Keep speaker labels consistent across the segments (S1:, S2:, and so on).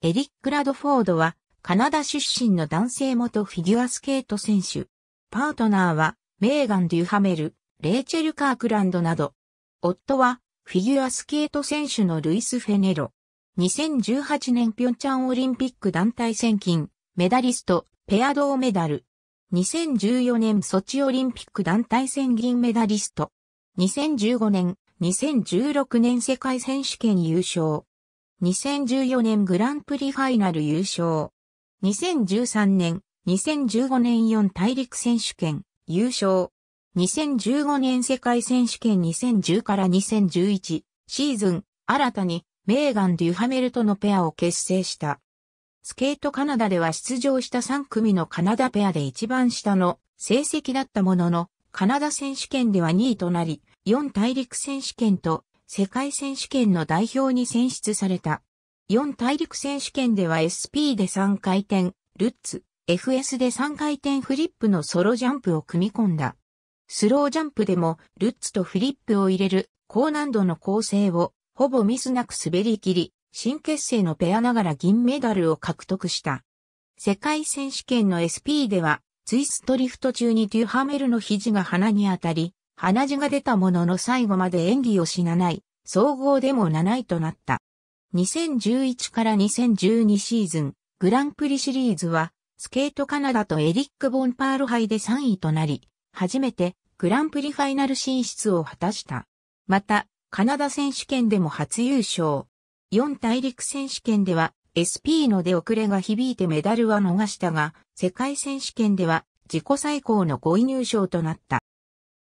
S1: エリック・ラドフォードは、カナダ出身の男性元フィギュアスケート選手。パートナーは、メーガン・デュハメル、レイチェル・カークランドなど。夫は、フィギュアスケート選手のルイス・フェネロ。2018年ピョンチャンオリンピック団体戦金、メダリスト、ペア銅メダル。2014年ソチオリンピック団体戦銀メダリスト。2015年、2016年世界選手権優勝。2014年グランプリファイナル優勝。2013年、2015年4大陸選手権優勝。2015年世界選手権2010から2011シーズン、新たにメーガン・デュハメルとのペアを結成した。スケートカナダでは出場した3組のカナダペアで一番下の成績だったものの、カナダ選手権では2位となり、4大陸選手権と世界選手権の代表に選出された。4大陸選手権では SP で3回転、ルッツ、FS で3回転フリップのソロジャンプを組み込んだ。スロージャンプでもルッツとフリップを入れる高難度の構成をほぼミスなく滑り切り、新結成のペアながら銀メダルを獲得した。世界選手権の SP ではツイストリフト中にデュハメルの肘が鼻に当たり、鼻血が出たものの最後まで演技を死なない、総合でも7位となった。2011から2012シーズン、グランプリシリーズは、スケートカナダとエリック・ボンパール杯で3位となり、初めてグランプリファイナル進出を果たした。また、カナダ選手権でも初優勝。4大陸選手権では SP の出遅れが響いてメダルは逃したが、世界選手権では自己最高の5位入賞となった。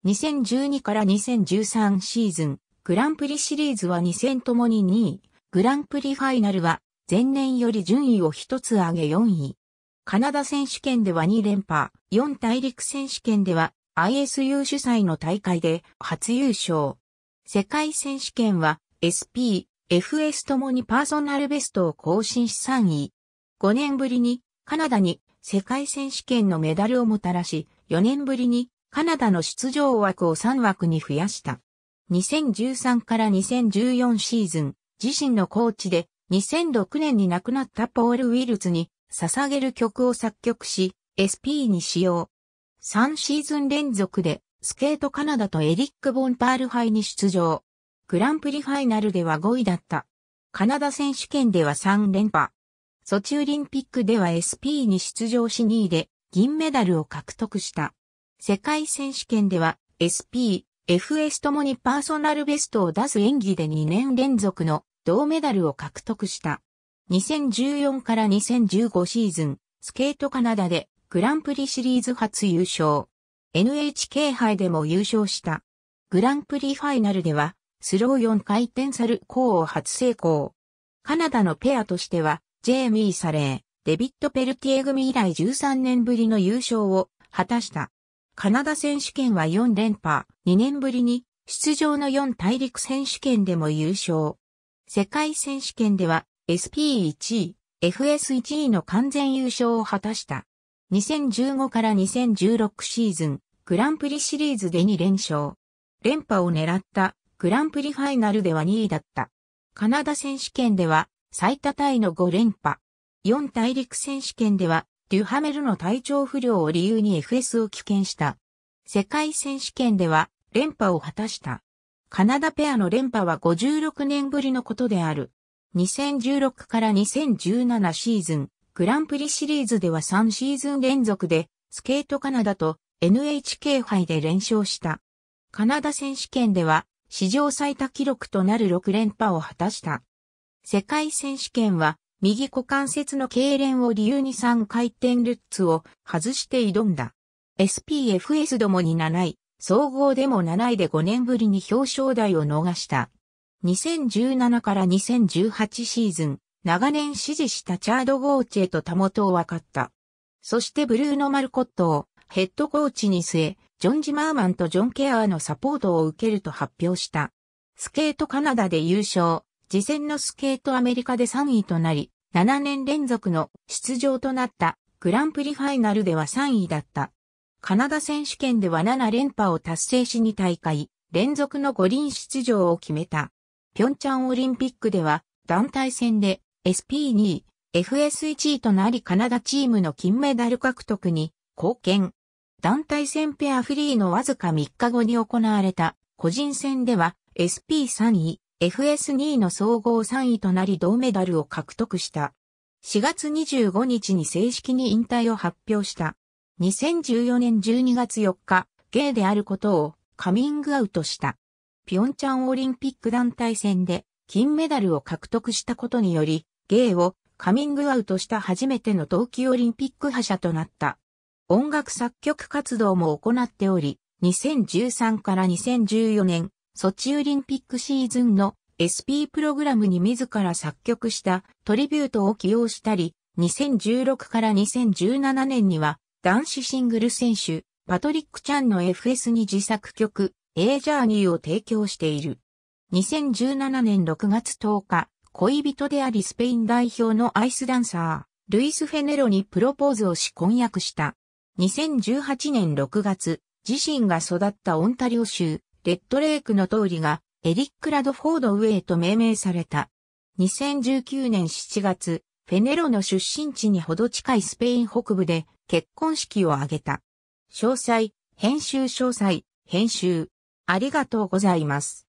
S1: 2012から2013シーズン、グランプリシリーズは2戦ともに2位、グランプリファイナルは前年より順位を一つ上げ4位。カナダ選手権では2連覇、4大陸選手権では ISU 主催の大会で初優勝。世界選手権は SP、FS ともにパーソナルベストを更新し3位。5年ぶりにカナダに世界選手権のメダルをもたらし、4年ぶりにカナダの出場枠を3枠に増やした。2013から2014シーズン、自身のコーチで2006年に亡くなったポール・ウィルツに捧げる曲を作曲し、SP に使用。3シーズン連続で、スケートカナダとエリック・ボンパール杯に出場。グランプリファイナルでは5位だった。カナダ選手権では3連覇。ソチオリンピックでは SP に出場し2位で銀メダルを獲得した。世界選手権では SP、FS ともにパーソナルベストを出す演技で2年連続の銅メダルを獲得した。2014から2015シーズン、スケートカナダでグランプリシリーズ初優勝。NHK 杯でも優勝した。グランプリファイナルでは、スロー4回転サルコーを初成功。カナダのペアとしては、ジェイミー・サレー、デビット・ペルティエ組以来13年ぶりの優勝を果たした。カナダ選手権は4連覇、2年ぶりに出場の4大陸選手権でも優勝。世界選手権では SP1 位、FS1 位の完全優勝を果たした。2015から2016シーズン、グランプリシリーズで2連勝。連覇を狙ったグランプリファイナルでは2位だった。カナダ選手権では最多タイの5連覇。4大陸選手権ではデュハメルの体調不良を理由に FS を棄権した。世界選手権では連覇を果たした。カナダペアの連覇は56年ぶりのことである。2016から2017シーズン、グランプリシリーズでは3シーズン連続で、スケートカナダと NHK 杯で連勝した。カナダ選手権では、史上最多記録となる6連覇を果たした。世界選手権は、右股関節の痙攣を理由に3回転ルッツを外して挑んだ。SPFS どもに7位、総合でも7位で5年ぶりに表彰台を逃した。2017から2018シーズン、長年支持したチャード・ゴーチェと他元を分かった。そしてブルーノ・マルコットをヘッドコーチに据え、ジョン・ジマーマンとジョン・ケアーのサポートを受けると発表した。スケートカナダで優勝、次戦のスケートアメリカで3位となり、7年連続の出場となったグランプリファイナルでは3位だった。カナダ選手権では7連覇を達成し2大会連続の五輪出場を決めた。ピョンチャンオリンピックでは団体戦で SP2、FS1 位となりカナダチームの金メダル獲得に貢献。団体戦ペアフリーのわずか3日後に行われた個人戦では SP3 位、FS2 の総合3位となり銅メダルを獲得した。4月25日に正式に引退を発表した。2014年12月4日、ゲイであることをカミングアウトした。ピョンチャンオリンピック団体戦で金メダルを獲得したことにより、ゲイをカミングアウトした初めての冬季オリンピック覇者となった。音楽作曲活動も行っており、2013から2014年、ソチオリンピックシーズンの SP プログラムに自ら作曲したトリビュートを起用したり、2016から2017年には男子シングル選手、パトリック・チャンの FS に自作曲、A ジャーニーを提供している。2017年6月10日、恋人でありスペイン代表のアイスダンサー、ルイス・フェネロにプロポーズをし婚約した。2018年6月、自身が育ったオンタリオ州、レッドレイクの通りがエリック・ラドフォード・ウェイと命名された。2019年7月、フェネロの出身地にほど近いスペイン北部で結婚式を挙げた。詳細、編集詳細、編集。ありがとうございます。